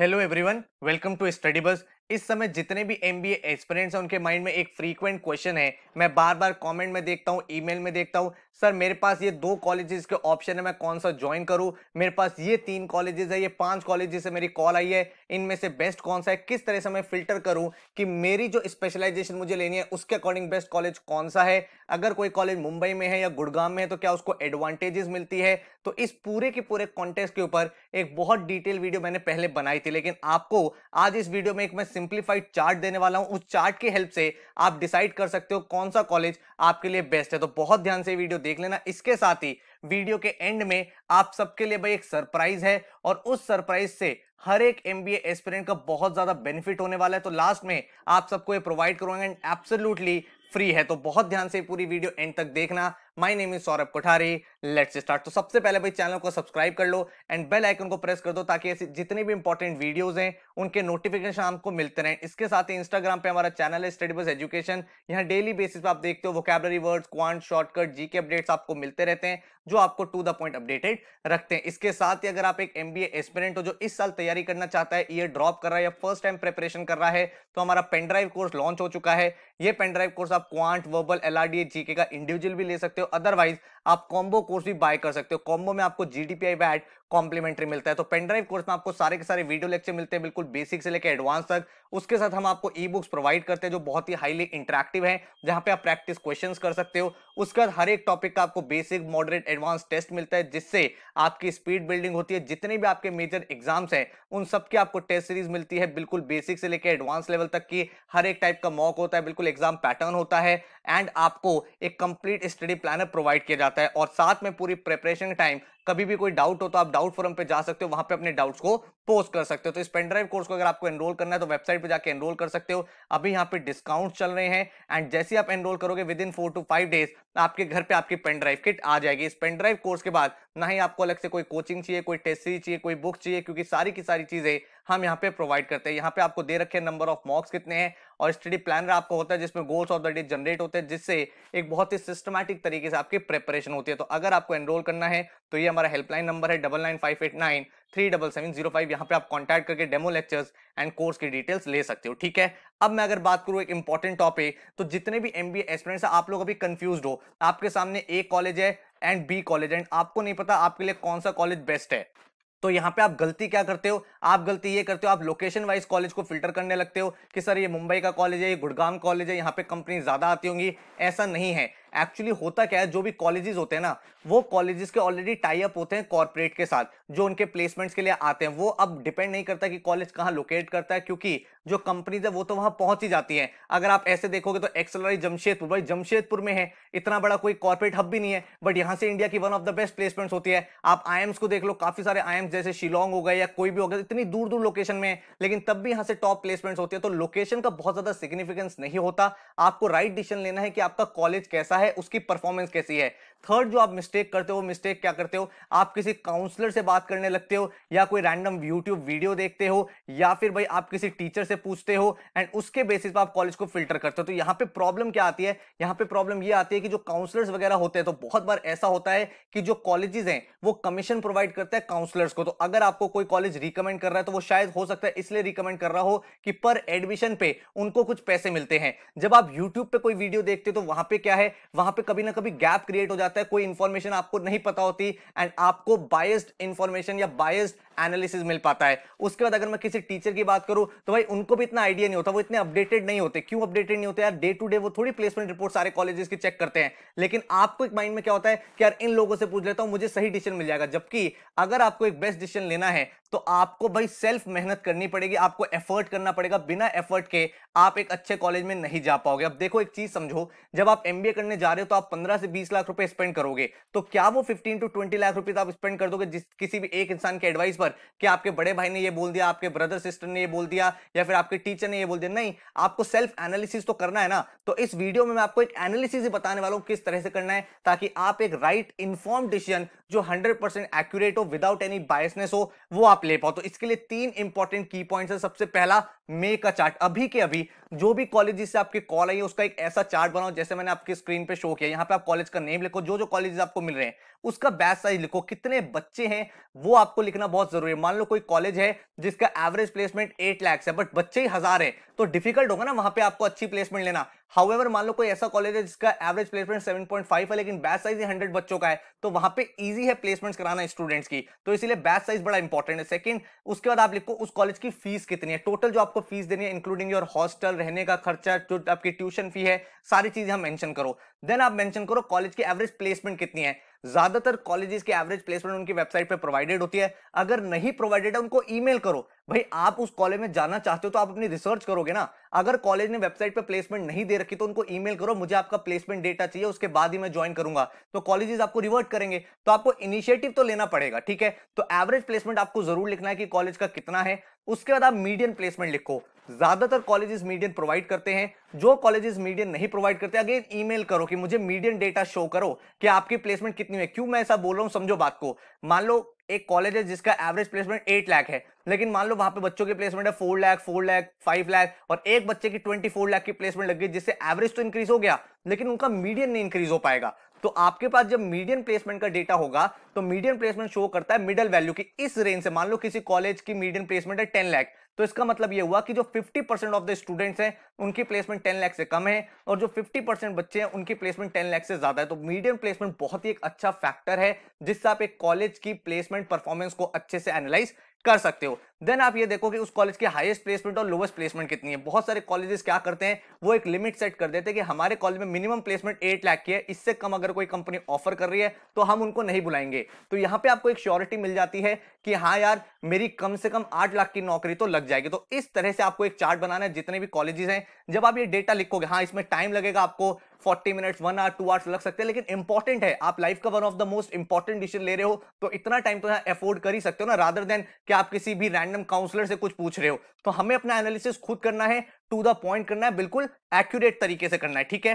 Hello everyone, welcome to StudyBuzz इस समय जितने भी एम बी एस्पिरेंट्स हैं उनके माइंड में एक फ्रीक्वेंट क्वेश्चन है मैं बार बार कमेंट में देखता हूँ ईमेल में देखता हूँ सर मेरे पास ये दो कॉलेजेस के ऑप्शन है मैं कौन सा ज्वाइन करूँ मेरे पास ये तीन कॉलेजेस है ये पांच कॉलेजेस से मेरी कॉल आई है इनमें से बेस्ट कौन सा है किस तरह से मैं फिल्टर करूँ कि मेरी जो स्पेशलाइजेशन मुझे लेनी है उसके अकॉर्डिंग बेस्ट कॉलेज कौन सा है अगर कोई कॉलेज मुंबई में है या गुड़गांव में है तो क्या उसको एडवांटेजेस मिलती है तो इस पूरे के पूरे कॉन्टेस्ट के ऊपर एक बहुत डिटेल वीडियो मैंने पहले बनाई थी लेकिन आपको आज इस वीडियो में एक मैं सिंप्लीफाइड चार्ट देने वाला हूं उस चार्ट की हेल्प से आप डिसाइड कर सकते हो कौन सा कॉलेज आपके लिए बेस्ट है तो बहुत ध्यान से वीडियो देख लेना इसके साथ ही वीडियो के एंड में आप सबके लिए भाई एक सरप्राइज है और उस सरप्राइज से हर एक एम बी एस्पिरेंट का बहुत ज्यादा बेनिफिट होने वाला है तो लास्ट में आप सबको ये प्रोवाइड करूंगा एंड एब्सोल्यूटली फ्री है तो बहुत ध्यान से पूरी वीडियो एंड तक देखना my name is Saurabh Kothari let's start तो सबसे पहले भाई चैनल को सब्सक्राइब कर लो एंड बेल आइकन को प्रेस कर दो ताकि ऐसे जितने भी इंपॉर्टेंट वीडियोस हैं उनके नोटिफिकेशन आपको मिलते रहें इसके साथ ही इंस्टाग्राम पे हमारा चैनल है स्टडी बस एजुकेशन यहाँ डेली बेसिस पे आप देखते हो वोकेबलरी वर्ड्स क्वांट शॉर्टकट जी अपडेट्स आपको मिलते रहते हैं जो आपको टू द पॉइंट अपडेटेड रखते हैं इसके साथ ही अगर आप एक एम बी हो जो इस साल तैयारी करना चाहता है ईयर ड्रॉप कर रहा है या फर्स्ट टाइम प्रेपरेशन कर रहा है तो हमारा पेनड्राइव कोर्स लॉन्च हो चुका है ये पेनड्राइव कोर्स आप quant verbal L R D का इंडिविजुअल भी ले सकते हो अदरवाइज आप कॉम्बो कोर्स भी बाय कर सकते हो कॉम्बो में आपको जी डी पी आई वैट कॉम्प्लीमेंट्री मिलता है तो पेनड्राइव कोर्स में आपको सारे के सारे वीडियो लेक्चर मिलते हैं बिल्कुल बेसिक से लेकर एडवांस तक उसके साथ हम आपको ई बुक्स प्रोवाइड करते हैं जो बहुत ही हाईली इंटरेक्टिव है जहां पे आप प्रैक्टिस क्वेश्चन कर सकते हो उसके बाद हर एक टॉपिक का आपको बेसिक मॉडरेट एडवांस टेस्ट मिलता है जिससे आपकी स्पीड बिल्डिंग होती है जितने भी आपके मेजर एग्जाम्स हैं उन सबकी आपको टेस्ट सीरीज मिलती है बिल्कुल बेसिक से लेकर एडवांस लेवल तक की हर एक टाइप का मॉक होता है बिल्कुल एग्जाम पैटर्न होता है एंड आपको एक कंप्लीट स्टडी प्लानर प्रोवाइड किया जाता है और साथ में पूरी प्रिपरेशन टाइम कभी भी कोई डाउट हो तो आप डाउट फोरम पे जा सकते हो वहां पे अपने डाउट्स को पोस्ट कर सकते हो तो इस पेनड्राइव कोर्स को अगर आपको एनरोल करना है तो वेबसाइट पे जाके एनरोल कर सकते हो अभी यहाँ पे डिस्काउंट चल रहे हैं एंड जैसे आप एनरोल करोगे within four to five days आपके घर पे आपकी पेनड्राइव किट आ जाएगी इस पेनड्राइव कोर्स के बाद ना ही आपको अलग से कोई कोचिंग चाहिए कोई टेस्ट सीरीज चाहिए कोई बुक चाहिए क्योंकि सारी की सारी चीज़ें हम यहाँ पे प्रोवाइड करते हैं यहाँ पे आपको दे रखे नंबर ऑफ मॉक्स कितने हैं और स्टडी प्लानर आपको होता है जिसमें goals of the day generate होते हैं जिससे एक बहुत ही सिस्टमैटिक तरीके से आपकी प्रिपरेशन होती है तो अगर आपको एनरोल करना है तो ये हमारा हेल्पलाइन नंबर है double nine five eight nine three double seven zero five यहाँ पे आप कॉन्टैक्ट करके डेमो लेक्चर्स एंड कोर्स की डिटेल्स ले सकते हो ठीक है अब मैं अगर बात करूँ एक इंपॉर्टेंट टॉपिक तो जितने भी एम बी आप लोग अभी कंफ्यूज हो आपके सामने एक कॉलेज है एंड बी कॉलेज एंड आपको नहीं पता आपके लिए कौन सा कॉलेज बेस्ट है तो यहाँ पे आप गलती क्या करते हो आप गलती ये करते हो आप लोकेशन वाइज कॉलेज को फिल्टर करने लगते हो कि सर ये मुंबई का कॉलेज है ये गुड़गाम कॉलेज है यहाँ पे कंपनी ज़्यादा आती होंगी ऐसा नहीं है एक्चुअली होता क्या है जो भी कॉलेजेस होते हैं ना वो कॉलेजेस के ऑलरेडी टाई अप होते हैं कॉर्पोरेट के साथ जो उनके प्लेसमेंट्स के लिए आते हैं वो अब डिपेंड नहीं करता कि कॉलेज कहाँ लोकेट करता है क्योंकि जो कंपनीज है वो तो वहां पहुंच ही जाती है अगर आप ऐसे देखोगे तो एक्सलराई जमशेदपुर भाई जमशेदपुर में है इतना बड़ा कोई कॉर्पोरेट हब भी नहीं है बट यहाँ से इंडिया की one of the best placements होती है आप आई को देख लो काफी सारे आई जैसे शिलोंग हो गए या कोई भी हो गया इतनी दूर दूर लोकेशन में है लेकिन तब भी यहाँ से टॉप प्लेसमेंट्स होती है तो लोकेशन का बहुत ज्यादा सिग्निफिकेंस नहीं होता आपको राइट डिसीजन लेना है कि आपका कॉलेज कैसा है है उसकी परफॉर्मेंस कैसी है थर्ड जो आप मिस्टेक करते हो मिस्टेक क्या करते हो आप किसी काउंसलर से बात करने लगते हो या कोई रैंडम यूट्यूब वीडियो देखते हो या फिर भाई आप किसी टीचर से पूछते हो एंड उसके बेसिस पर आप कॉलेज को फिल्टर करते हो तो यहाँ पे प्रॉब्लम क्या आती है यहाँ पे प्रॉब्लम ये आती है कि जो काउंसलर्स वगैरह होते हैं तो बहुत बार ऐसा होता है कि जो कॉलेजेस हैं वो कमीशन प्रोवाइड करता है काउंसलर्स को तो अगर आपको कोई कॉलेज रिकमेंड कर रहा है तो वो शायद हो सकता है इसलिए रिकमेंड कर रहा हो कि पर एडमिशन पे उनको कुछ पैसे मिलते हैं जब आप यूट्यूब पर कोई वीडियो देखते हो तो वहां पर क्या है वहां पर कभी ना कभी गैप क्रिएट हो जाता जाता है कोई इंफॉर्मेशन आपको नहीं पता होती एंड आपको बायस्ड इंफॉर्मेशन या बायस्ड एनालिसिस मिल पाता है उसके बाद अगर मैं किसी टीचर की बात करूं तो भाई उनको भी इतना आइडिया नहीं होता वो इतने अपडेटेड नहीं होते क्यों अपडेटेड नहीं होते यार डे टू डे वो थोड़ी प्लेसमेंट रिपोर्ट सारे कॉलेजेस की चेक करते हैं लेकिन आपको एक माइंड में क्या होता है कि यार इन लोगों से पूछ लेता हूं मुझे सही डिसीजन मिल जाएगा जबकि अगर आपको एक बेस्ट डिसीजन लेना है तो आपको भाई सेल्फ मेहनत करनी पड़ेगी आपको एफर्ट करना पड़ेगा बिना एफर्ट के आप एक अच्छे कॉलेज में नहीं जा पाओगे अब देखो एक चीज समझो जब आप एमबीए करने जा रहे हो तो आप 15 से 20 लाख रुपए स्पेंड करोगे तो क्या वो 15 टू 20 लाख रुपए आप स्पेंड कर दोगे जिस किसी भी एक इंसान के एडवाइस पर कि आपके बड़े भाई ने ये बोल दिया आपके ब्रदर सिस्टर ने ये बोल दिया या फिर आपके टीचर ने ये बोल दिया नहीं आपको सेल्फ एनालिसिस तो करना है ना तो इस वीडियो में मैं आपको एक एनालिसिस बताने वाला हूँ किस तरह से करना है ताकि आप एक राइट इन्फॉर्म डिसीजन जो 100 परसेंट एक्यूरेट हो विदाउट एनी बायसनेस हो वो आप ले पाओ तो इसके लिए तीन इंपॉर्टेंट की पॉइंट्स है सबसे पहला मे का चार्ट अभी के अभी जो भी कॉलेज से आपके कॉल आई है उसका एक ऐसा चार्ट बनाओ जैसे मैंने आपकी स्क्रीन पे शो किया यहाँ पे आप कॉलेज का नेम लिखो जो जो कॉलेज आपको मिल रहे हैं उसका बैच साइज लिखो कितने बच्चे हैं वो आपको लिखना बहुत जरूरी है मान लो कोई कॉलेज है जिसका एवरेज प्लेसमेंट एट लैक्स है बट बच्चे ही हजार है तो डिफिकल्ट होगा ना वहां पे आपको अच्छी प्लेसमेंट लेना हाउएवर मान लो कोई ऐसा कॉलेज है जिसका एवरेज प्लेसमेंट 7.5 है लेकिन बैच साइज 100 बच्चों का है तो वहां पे इजी है प्लेसमेंट्स कराना स्टूडेंट्स की तो इसलिए बैच साइज बड़ा इंपॉर्टेंट है सेकंड उसके बाद आप लिखो उस कॉलेज की फीस कितनी है टोटल जो आपको फीस देनी है इंक्लूडिंग योर हॉस्टल रहने का खर्चा जो आपकी ट्यूशन फी है सारी चीज हम मैंशन करो देन आप मेंशन करो कॉलेज की एवरेज प्लेसमेंट कितनी है ज्यादातर कॉलेजेस की एवरेज प्लेसमेंट उनकी वेबसाइट पे प्रोवाइडेड होती है अगर नहीं प्रोवाइडेड है उनको ईमेल करो भाई आप उस कॉलेज में जाना चाहते हो तो आप अपनी रिसर्च करोगे ना अगर कॉलेज ने वेबसाइट पे प्लेसमेंट नहीं दे रखी तो उनको ईमेल करो मुझे आपका प्लेसमेंट डेटा चाहिए उसके बाद ही मैं ज्वाइन करूंगा तो कॉलेजेस आपको रिवर्ट करेंगे तो आपको इनिशिएटिव तो लेना पड़ेगा ठीक है तो एवरेज प्लेसमेंट आपको जरूर लिखना है कि कॉलेज का कितना है उसके बाद आप मीडियम प्लेसमेंट लिखो ज्यादातर कॉलेजेस मीडियन प्रोवाइड करते हैं जो कॉलेजेस मीडियन नहीं प्रोवाइड करते अगेन ईमेल करो कि मुझे मीडियन डेटा शो करो कि आपकी प्लेसमेंट कितनी है क्यों मैं ऐसा बोल रहा हूँ समझो बात को मान लो एक कॉलेज है जिसका एवरेज प्लेसमेंट एट लाख है लेकिन मान लो वहां पे बच्चों की प्लेसमेंट है four lakh four lakh five lakh और एक बच्चे की ट्वेंटी फोर लाख की प्लेसमेंट लग गई जिससे एवरेज तो इंक्रीज हो गया लेकिन उनका मीडियन नहीं इंक्रीज हो पाएगा तो आपके पास जब मीडियन प्लेसमेंट का डेटा होगा तो मीडियन प्लेसमेंट शो करता है मिडल वैल्यू की इस रेंज से मान लो किसी कॉलेज की मीडियन प्लेसमेंट है टेन लाख तो इसका मतलब ये हुआ कि जो 50 परसेंट ऑफ द स्टूडेंट्स हैं उनकी प्लेसमेंट 10 लाख से कम है और जो 50 परसेंट बच्चे हैं उनकी प्लेसमेंट 10 लाख से ज्यादा है तो मीडियम प्लेसमेंट बहुत ही एक अच्छा फैक्टर है जिससे आप एक कॉलेज की प्लेसमेंट परफॉर्मेंस को अच्छे से एनालाइज कर सकते हो देन आप ये देखो कि उस कॉलेज की हाईएस्ट प्लेसमेंट और लोवेस्ट प्लेसमेंट कितनी है बहुत सारे कॉलेजेस क्या करते हैं वो एक लिमिट सेट कर देते हैं कि हमारे कॉलेज में मिनिमम प्लेसमेंट एट लाख की है इससे कम अगर कोई कंपनी ऑफर कर रही है तो हम उनको नहीं बुलाएंगे तो यहाँ पे आपको एक श्योरिटी मिल जाती है कि हाँ यार मेरी कम से कम आठ लाख की नौकरी तो लग जाएगी तो इस तरह से आपको एक चार्ट बनाना है जितने भी कॉलेजेस हैं जब आप ये डेटा लिखोगे हाँ इसमें टाइम लगेगा आपको 40 minutes one hour two hours लग सकते हैं लेकिन इंपॉर्टेंट है आप लाइफ का one of the most important decision ले रहे हो तो इतना टाइम तो अफोर्ड कर ही सकते हो ना रादर देन कि आप किसी भी रैंड रैंडम काउंसलर से कुछ पूछ रहे हो तो हमें अपना एनालिसिस खुद करना है टू द पॉइंट करना है बिल्कुल एक्यूरेट तरीके से करना है ठीक है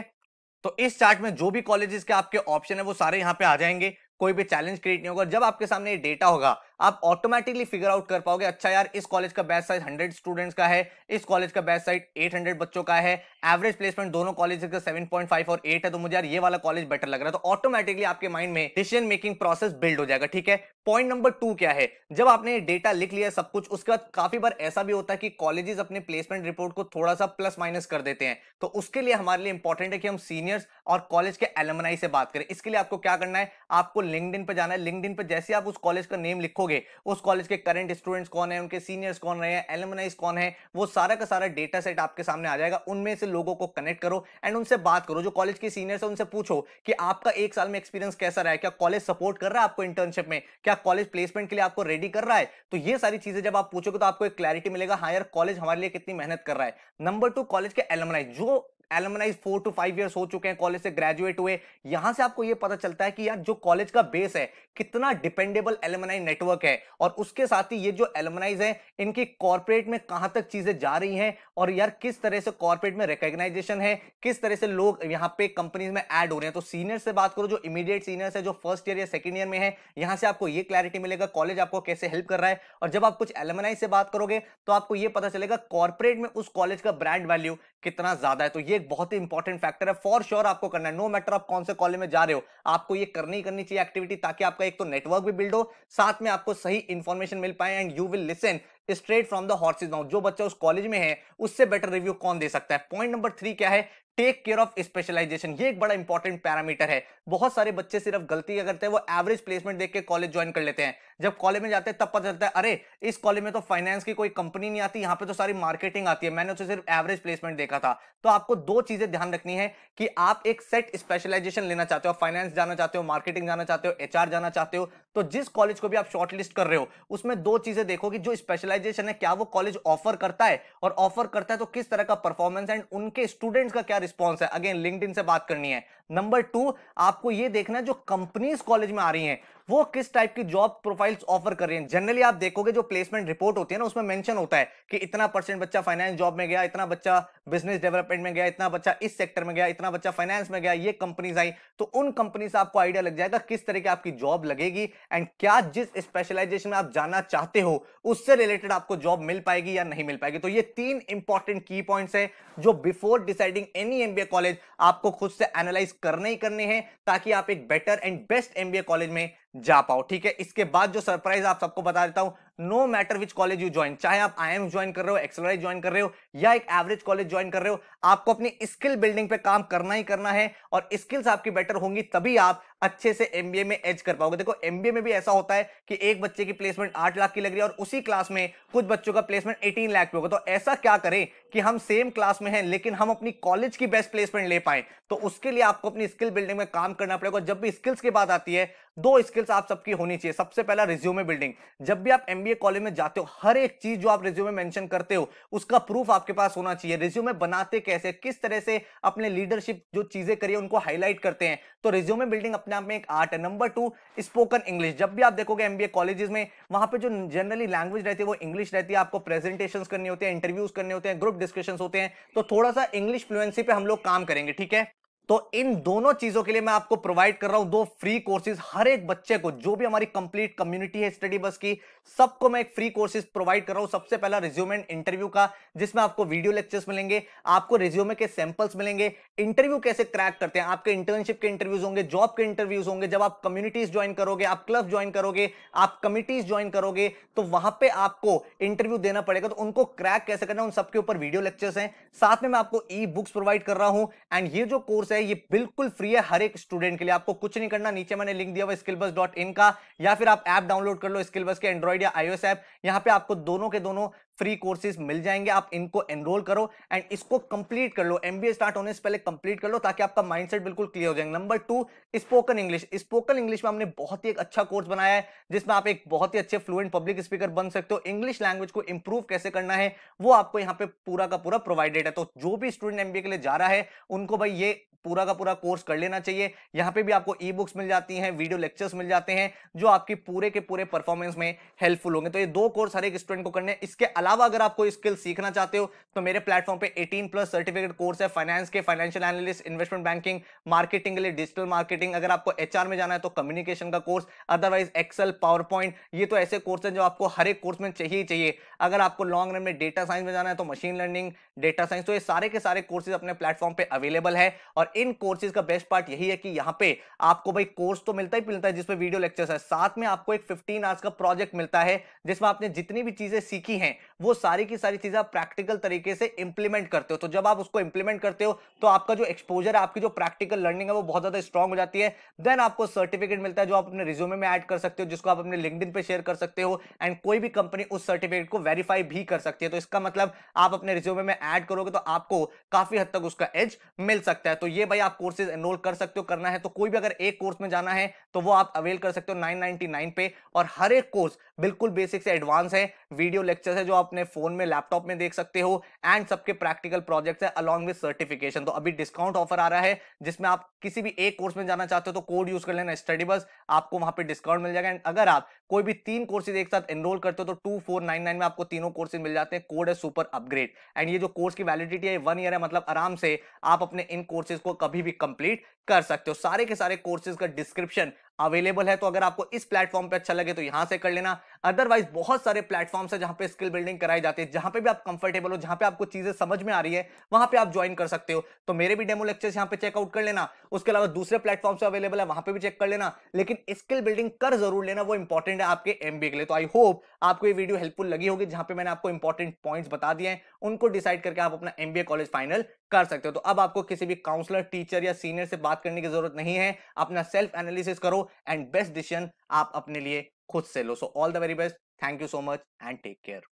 तो इस चार्ट में जो भी कॉलेजेस के आपके ऑप्शन है वो सारे यहाँ पे आ जाएंगे कोई भी चैलेंज क्रिएट नहीं होगा जब आपके सामने ये डेटा होगा आप ऑटोमेटिकली फिगर आउट कर पाओगे अच्छा यार इस कॉलेज का बेस्ट साइज हंड्रेड स्टूडेंट्स का है इस कॉलेज का बेस्ट साइज एट हंड्रेड बच्चों का है एवरेज प्लेसमेंट दोनों कॉलेज का सेवन पॉइंट फाइव और एट है तो मुझे यार ये वाला कॉलेज बेटर लग रहा है तो ऑटोमेटिकली आपके माइंड में डिसीजन मेकिंग प्रोसेस बिल्ड हो जाएगा ठीक है पॉइंट नंबर टू क्या है जब आपने डेटा लिख लिया सब कुछ उसके बाद काफी बार ऐसा भी होता है कि कॉलेजेस अपने प्लेसमेंट रिपोर्ट को थोड़ा सा प्लस माइनस कर देते हैं तो उसके लिए हमारे लिए इंपॉर्टेंट है कि हम सीनियर्स और कॉलेज के एलमनाई से बात करें इसके लिए आपको क्या करना है आपको लिंकड पर जाना है लिंकड पर जैसे आप उस कॉलेज का नेम लिखोगे होंगे उस कॉलेज के करंट स्टूडेंट्स कौन है उनके सीनियर्स कौन रहे हैं एलमनाइज कौन है वो सारा का सारा डेटा सेट आपके सामने आ जाएगा उनमें से लोगों को कनेक्ट करो एंड उनसे बात करो जो कॉलेज के सीनियर्स है उनसे पूछो कि आपका एक साल में एक्सपीरियंस कैसा रहा है क्या कॉलेज सपोर्ट कर रहा है आपको इंटर्नशिप में क्या कॉलेज प्लेसमेंट के लिए आपको रेडी कर रहा है तो ये सारी चीजें जब आप पूछोगे तो आपको एक क्लैरिटी मिलेगा हायर कॉलेज हमारे लिए कितनी मेहनत कर रहा है नंबर टू कॉलेज के एलमनाइज जो alumni four to five years हो चुके हैं कॉलेज से ग्रेजुएट हुए यहां से आपको यह पता चलता है कि यार जो कॉलेज का बेस है कितना डिपेंडेबल एलमनाइज नेटवर्क है और उसके साथ ही ये जो एलमनाइज है इनकी कॉर्पोरेट में कहां तक चीजें जा रही हैं और यार किस तरह से कॉर्पोरेट में रिकॉग्नाइजेशन है किस तरह से लोग यहाँ पे कंपनीज में एड हो रहे हैं तो सीनियर से बात करो जो इमीडिएट सीनियर्स है जो फर्स्ट ईयर या सेकेंड ईयर में है यहां से आपको ये क्लैरिटी मिलेगा कॉलेज आपको कैसे हेल्प कर रहा है और जब आप कुछ एलमनाइज से बात करोगे तो आपको यह पता चलेगा कॉर्पोरेट में उस कॉलेज का ब्रांड वैल्यू कितना ज्यादा है तो ये ये एक बहुत ही इंपॉर्टेंट फैक्टर है फॉर श्योर sure आपको करना है नो no मैटर आप कौन से कॉलेज में जा रहे हो आपको ये करनी करनी चाहिए एक्टिविटी ताकि आपका एक तो नेटवर्क भी बिल्ड हो साथ में आपको सही इन्फॉर्मेशन मिल पाए and you will listen straight from the horses now जो बच्चा उस कॉलेज में है उससे बेटर रिव्यू कौन दे सकता है पॉइंट नंबर थ्री क्या है टेक केयर ऑफ स्पेशलाइजेशन ये एक बड़ा इंपॉर्टेंट पैरामीटर है बहुत सारे बच्चे सिर्फ गलती क्या करते हैं वो एवरेज प्लेसमेंट देख के कॉलेज ज्वाइन कर लेते हैं जब कॉलेज में जाते हैं तब पता चलता है अरे इस कॉलेज में तो फाइनेंस की कोई कंपनी नहीं आती यहाँ पे तो सारी मार्केटिंग आती है मैंने उसे सिर्फ एवरेज प्लेसमेंट देखा था तो आपको दो चीजें ध्यान रखनी है कि आप एक सेट स्पेशलाइजेशन लेना चाहते हो फाइनेंस जाना चाहते हो मार्केटिंग जाना चाहते हो एच जाना चाहते हो तो जिस कॉलेज को भी आप शॉर्ट कर रहे हो उसमें दो चीजें देखो कि जो स्पेशलाइज स्पेशलाइजेशन है क्या वो कॉलेज ऑफर करता है और ऑफर करता है तो किस तरह का परफॉर्मेंस एंड उनके स्टूडेंट्स का क्या रिस्पॉन्स है अगेन लिंक से बात करनी है नंबर टू आपको ये देखना है जो कंपनीज कॉलेज में आ रही हैं वो किस टाइप की जॉब प्रोफाइल्स ऑफर कर रही हैं जनरली आप देखोगे जो प्लेसमेंट रिपोर्ट होती है ना उसमें मेंशन होता है कि इतना परसेंट बच्चा फाइनेंस जॉब में गया इतना बच्चा बिजनेस डेवलपमेंट में गया इतना बच्चा इस सेक्टर में गया इतना बच्चा फाइनेंस में गया ये कंपनीज आई तो उन कंपनी से आपको आइडिया लग जाएगा किस तरह की आपकी जॉब लगेगी एंड क्या जिस स्पेशलाइजेशन में आप जाना चाहते हो उससे रिलेटेड आपको जॉब मिल पाएगी या नहीं मिल पाएगी तो ये तीन इंपॉर्टेंट की पॉइंट्स है जो before deciding any MBA college आपको खुद से एनालाइज करने ही करने हैं ताकि आप एक better and best MBA college में जा पाओ ठीक है इसके बाद जो सरप्राइज आप सबको बता देता हूं no matter which college you join चाहे आप आई एम ज्वाइन कर रहे हो एक्सलराइज ज्वाइन कर रहे हो या एक एवरेज कॉलेज ज्वाइन कर रहे हो आपको अपनी स्किल बिल्डिंग पे काम करना ही करना है और स्किल्स आपकी बेटर होंगी तभी आप अच्छे से एमबीए में एज कर पाओगे देखो एमबीए में भी ऐसा होता है कि एक बच्चे की प्लेसमेंट आठ लाख की लग रही है और उसी क्लास में कुछ बच्चों का प्लेसमेंट एटीन लाख पे होगा तो ऐसा क्या करें कि हम सेम क्लास में हैं लेकिन हम अपनी कॉलेज की बेस्ट प्लेसमेंट ले पाए तो उसके लिए आपको अपनी स्किल बिल्डिंग में काम करना पड़ेगा जब भी स्किल्स की बात आती है दो स्किल्स आप सबकी होनी चाहिए सबसे पहला रिज्यूमे बिल्डिंग जब भी आप एम एमबीए कॉलेज में जाते हो हर एक चीज जो आप रिज्यूमे मेंशन करते हो उसका प्रूफ आपके पास होना चाहिए रिज्यूमे बनाते कैसे किस तरह से अपने लीडरशिप जो चीजें करिए उनको हाईलाइट करते हैं तो रिज्यूमे बिल्डिंग अपने आप में एक आर्ट है नंबर टू स्पोकन इंग्लिश जब भी आप देखोगे एमबीए कॉलेजेस में वहां पर जो जनरली लैंग्वेज रहती है वो इंग्लिश रहती है आपको प्रेजेंटेशन करनी होती है इंटरव्यूज करने होते हैं ग्रुप डिस्कशन होते हैं तो थोड़ा सा इंग्लिश फ्लुएंसी पे हम लोग काम करेंगे ठीक है तो इन दोनों चीजों के लिए मैं आपको प्रोवाइड कर रहा हूं दो फ्री कोर्सेज हर एक बच्चे को जो भी हमारी कंप्लीट कम्युनिटी है स्टडी बस की सबको मैं एक फ्री कोर्सेज प्रोवाइड कर रहा हूं सबसे पहला रिज्यूम एंड इंटरव्यू का जिसमें आपको वीडियो लेक्चर्स मिलेंगे आपको रिज्यूमे के सैंपल्स मिलेंगे इंटरव्यू कैसे क्रैक करते हैं आपके इंटर्नशिप के इंटरव्यूज होंगे जॉब के इंटरव्यूज होंगे जब आप कम्युनिटीज ज्वाइन करोगे आप क्लब ज्वाइन करोगे आप कमिटीज ज्वाइन करोगे तो वहां पर आपको इंटरव्यू देना पड़ेगा तो उनको क्रैक कैसे करना उन सबके ऊपर वीडियो लेक्चर्स हैं साथ में मैं आपको ई बुक्स प्रोवाइड कर रहा हूं एंड ये जो कोर्स है ये बिल्कुल फ्री है हर एक स्टूडेंट के लिए आपको कुछ नहीं करना नीचे मैंने लिंक दिया हुआ स्किल बस डॉट इन का या फिर आप ऐप डाउनलोड कर लो स्किल बस के एंड्रॉइड या आईओएस ऐप यहाँ पे आपको दोनों के दोनों फ्री कोर्सेज मिल जाएंगे आप इनको एनरोल करो एंड इसको कंप्लीट कर लो एमबीए स्टार्ट होने से पहले कंप्लीट कर लो ताकि आपका माइंडसेट बिल्कुल क्लियर हो जाए number two spoken English spoken English में हमने बहुत ही एक अच्छा कोर्स बनाया है जिसमें आप एक बहुत ही अच्छे फ्लुएंट पब्लिक स्पीकर बन सकते हो इंग्लिश लैंग्वेज को इंप्रूव कैसे करना है वो आपको यहाँ पे पूरा का पूरा प्रोवाइडेड है तो जो भी स्टूडेंट एमबीए के लिए जा रहा है उनको भाई ये पूरा का पूरा कोर्स कर लेना चाहिए यहाँ पे भी आपको ई बुक्स मिल जाती हैं वीडियो लेक्चर्स मिल जाते हैं जो आपके पूरे के पूरे परफॉर्मेंस में हेल्पफुल होंगे तो ये दो कोर्स हर एक स्टूडेंट को करने हैं इसके अलावा अगर आपको स्किल सीखना चाहते हो तो मेरे प्लेटफॉर्म पे 18 प्लस सर्टिफिकेट कोर्स है फाइनेंस के financial analyst investment banking marketing के लिए डिजिटल मार्केटिंग अगर आपको एच में जाना है तो कम्युनिकेशन का course otherwise Excel PowerPoint ये तो ऐसे कोर्स हैं जो आपको हर एक कोर्स में चाहिए ही चाहिए अगर आपको लॉन्ग रन में डेटा साइंस में जाना है तो मशीन लर्निंग डेटा साइंस तो ये सारे के सारे कोर्सेज अपने प्लेटफॉर्म पर अवेलेबल है और इन कोर्सेज का बेस्ट पार्ट यही है कि यहाँ पे आपको भाई कोर्स तो मिलता ही मिलता है जिसमें वीडियो लेक्चर्स है साथ में आपको एक 15 आवर्स का प्रोजेक्ट मिलता है जिसमें आपने जितनी भी चीजें सीखी हैं वो सारी की सारी चीजें आप प्रैक्टिकल तरीके से इंप्लीमेंट करते हो तो जब आप उसको इंप्लीमेंट करते हो तो आपका जो एक्सपोजर आपकी जो प्रैक्टिकल लर्निंग है वो बहुत ज्यादा स्ट्रॉग हो जाती है देन आपको सर्टिफिकेट मिलता है जो आप अपने रिज्यूमे में ऐड कर सकते हो जिसको आप अपने लिंकडिन पे शेयर कर सकते हो एंड कोई भी कंपनी उस सर्टिफिकेट को वेरीफाई भी कर सकती है तो इसका मतलब आप अपने रिज्यूमे में ऐड करोगे तो आपको काफी हद तक उसका एज मिल सकता है तो ये भाई आप कोर्सेज एनरोल कर सकते हो करना है तो कोई भी अगर एक कोर्स में जाना है तो वो आप अवेल कर सकते हो नाइन पे और हर एक कोर्स बिल्कुल बेसिक से एडवांस है वीडियो लेक्चर है जो आप अपने फोन में लैपटॉप में देख सकते हो एंड सबके प्रैक्टिकल प्रोजेक्ट्स है अलॉन्ग विद सर्टिफिकेशन तो अभी डिस्काउंट ऑफर आ रहा है जिसमें आप किसी भी एक कोर्स में जाना चाहते हो तो कोड यूज कर लेना स्टडी बस आपको वहां पर डिस्काउंट मिल जाएगा एंड अगर आप कोई भी तीन कोर्सेज एक साथ एनरोल करते हो तो टू फोर नाइन नाइन में आपको तीनों कोर्सेज मिल जाते हैं कोड है सुपर अपग्रेड एंड ये जो कोर्स की वैलिडिटी है वन ईयर है मतलब आराम से आप अपने इन कोर्सेज को कभी भी कंप्लीट कर सकते हो सारे के सारे कोर्सेज का डिस्क्रिप्शन अवेलेबल है तो अगर आपको इस प्लेटफॉर्म पे अच्छा लगे तो यहाँ से कर लेना अदरवाइज बहुत सारे प्लेटफॉर्म है जहां पे स्किल बिल्डिंग कराई जाती है जहां पे भी आप कंफर्टेबल हो जहां पे आपको चीजें समझ में आ रही है वहां पे आप ज्वाइन कर सकते हो तो मेरे भी डेमो लेक्चर्स यहाँ पे चेकआउट कर लेना उसके अलावा दूसरे प्लेटफॉर्म से अवेलेबल है वहां पर भी चेक कर लेना लेकिन स्किल बिल्डिंग कर जरूर लेना वो इंपॉर्टेंट है आपके एमबीए के लिए तो आई होप आपको ये वीडियो हेल्पफुल लगी होगी जहां पर मैंने आपको इंपॉर्टेंट पॉइंट बता दिए हैं उनको डिसाइड करके आप अपना एमबीए कॉलेज फाइनल कर सकते हो तो अब आपको किसी भी काउंसलर टीचर या सीनियर से बात करने की जरूरत नहीं है अपना सेल्फ एनालिसिस करो एंड बेस्ट डिसीजन आप अपने लिए खुद से लो so all the very best thank you so much and take care